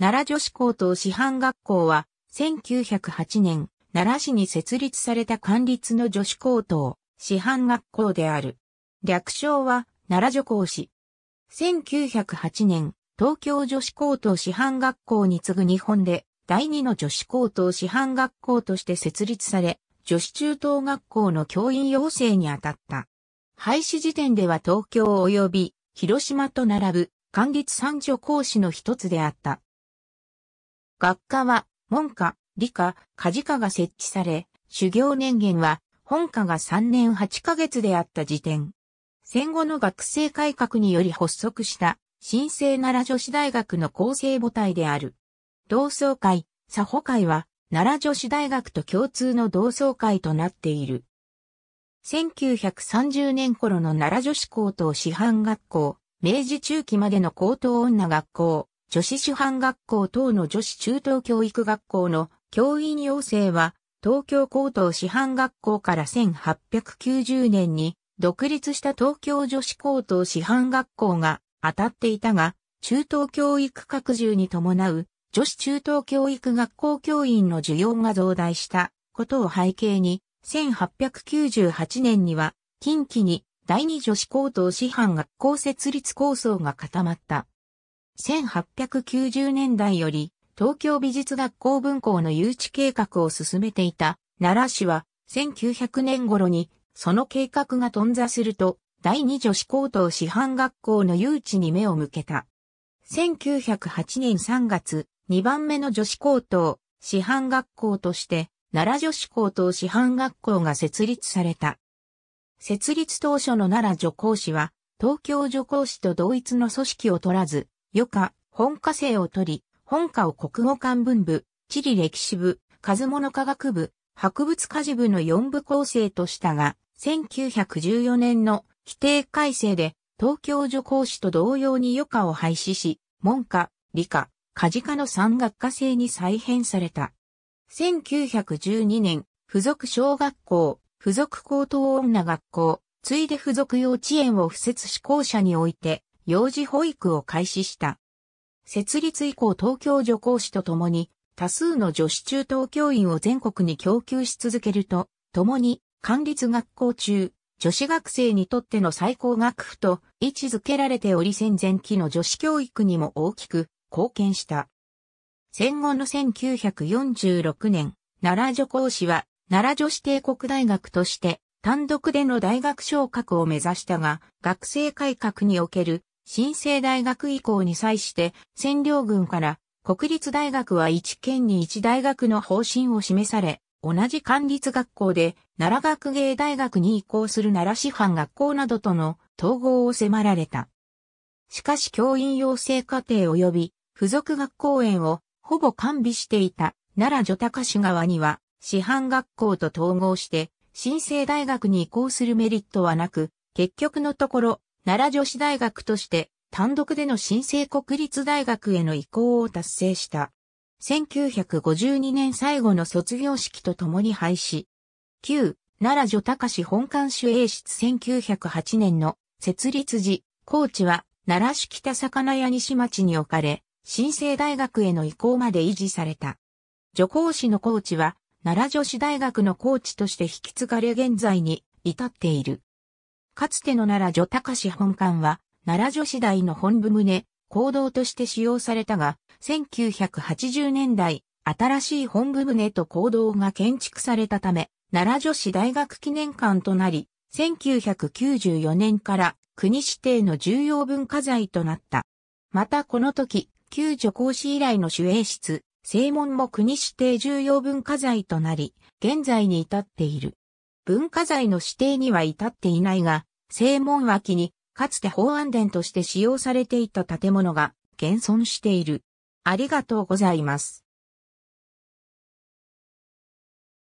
奈良女子高等師範学校は、1908年、奈良市に設立された官立の女子高等、師範学校である。略称は、奈良女高市。1908年、東京女子高等師範学校に次ぐ日本で、第二の女子高等師範学校として設立され、女子中等学校の教員養成に当たった。廃止時点では東京及び広島と並ぶ、官立三女講師の一つであった。学科は門科、理科、家事科が設置され、修行年限は本科が3年8ヶ月であった時点。戦後の学生改革により発足した新生奈良女子大学の構成母体である。同窓会、佐保会は奈良女子大学と共通の同窓会となっている。1930年頃の奈良女子高等師範学校、明治中期までの高等女学校、女子師範学校等の女子中等教育学校の教員養成は、東京高等師範学校から1890年に独立した東京女子高等師範学校が当たっていたが、中等教育拡充に伴う女子中等教育学校教員の需要が増大したことを背景に、1898年には近畿に第二女子高等師範学校設立構想が固まった。1890年代より東京美術学校分校の誘致計画を進めていた奈良市は1900年頃にその計画が頓挫すると第二女子高等師範学校の誘致に目を向けた。1908年3月、2番目の女子高等師範学校として奈良女子高等師範学校が設立された。設立当初の奈良女高士は東京女高士と同一の組織を取らず、余科、本科生を取り、本科を国語漢文部、地理歴史部、数物科学部、博物家事部の四部構成としたが、1914年の規定改正で、東京女講師と同様に余科を廃止し、文科、理科、家事科の三学科制に再編された。1912年、付属小学校、付属高等女学校、ついで付属幼稚園を付設施行者において、幼児保育を開始した。設立以降東京女講師と共に多数の女子中等教員を全国に供給し続けると、共に管立学校中、女子学生にとっての最高学府と位置づけられており戦前期の女子教育にも大きく貢献した。戦後の1946年、奈良女講師は奈良女子帝国大学として単独での大学昇格を目指したが、学生改革における新生大学以降に際して占領軍から国立大学は一県に一大学の方針を示され、同じ管立学校で奈良学芸大学に移行する奈良師範学校などとの統合を迫られた。しかし教員養成課程及び付属学校園をほぼ完備していた奈良女高市側には師範学校と統合して新生大学に移行するメリットはなく、結局のところ奈良女子大学として単独での新生国立大学への移行を達成した。1952年最後の卒業式とともに廃止。旧、奈良女高志本館主営室1908年の設立時、高知は奈良市北魚屋西町に置かれ、新生大学への移行まで維持された。女高市の高知は、奈良女子大学の高知として引き継がれ現在に至っている。かつての奈良女高市本館は、奈良女子大の本部棟、行動として使用されたが、1980年代、新しい本部棟と行動が建築されたため、奈良女子大学記念館となり、1994年から国指定の重要文化財となった。またこの時、旧女講師以来の守衛室、正門も国指定重要文化財となり、現在に至っている。文化財の指定には至っていないが、正門脇に、かつて法案殿として使用されていた建物が現存している。ありがとうございます。